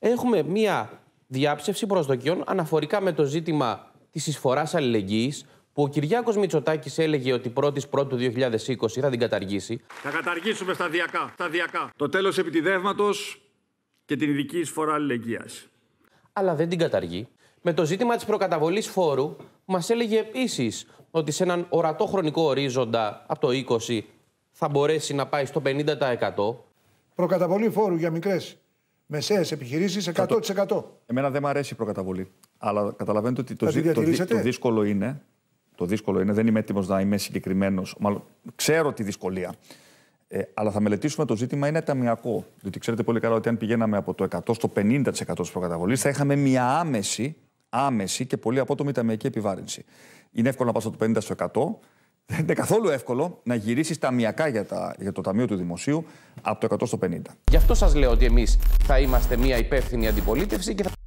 έχουμε μία διάψευση προσδοκιών αναφορικά με το ζήτημα της εισφοράς αλληλεγγύης, που ο Κυριακό Μητσοτάκης Μητσοτάκης έλεγε ότι 1η Πρώτου 2020 θα την καταργήσει. Θα καταργήσουμε σταδιακά, σταδιακά. το τέλος επιτιδεύματος και την ειδική εισφορά αλληλεγγύας. Αλλά δεν την καταργεί. Με το ζήτημα της προκαταβολής φόρου μας έλεγε επίσης ότι σε έναν ορατό χρονικό ορίζοντα από το 20 θα μπορέσει να πάει στο 50%. Προκαταβολή φόρου για μικρές Μεσαίες επιχειρήσεις 100%. Εμένα δεν μου αρέσει η προκαταβολή. Αλλά καταλαβαίνετε ότι το, το, δύσκολο είναι. Το δύσκολο είναι, δεν είμαι έτοιμος να είμαι συγκεκριμένος. Μάλλον ξέρω τη δυσκολία. Ε, αλλά θα μελετήσουμε το ζήτημα είναι ταμιακό. Διότι ξέρετε πολύ καλά ότι αν πηγαίναμε από το 100 στο 50% της προκαταβολής, θα είχαμε μια άμεση, άμεση και πολύ απότομη ταμιακή επιβάρυνση. Είναι εύκολο να πάω από το 50% δεν είναι καθόλου εύκολο να γυρίσεις ταμιακά για, τα, για το Ταμείο του Δημοσίου από το 100 στο 50. Γι' αυτό σας λέω ότι εμείς θα είμαστε μια υπεύθυνη αντιπολίτευση και θα.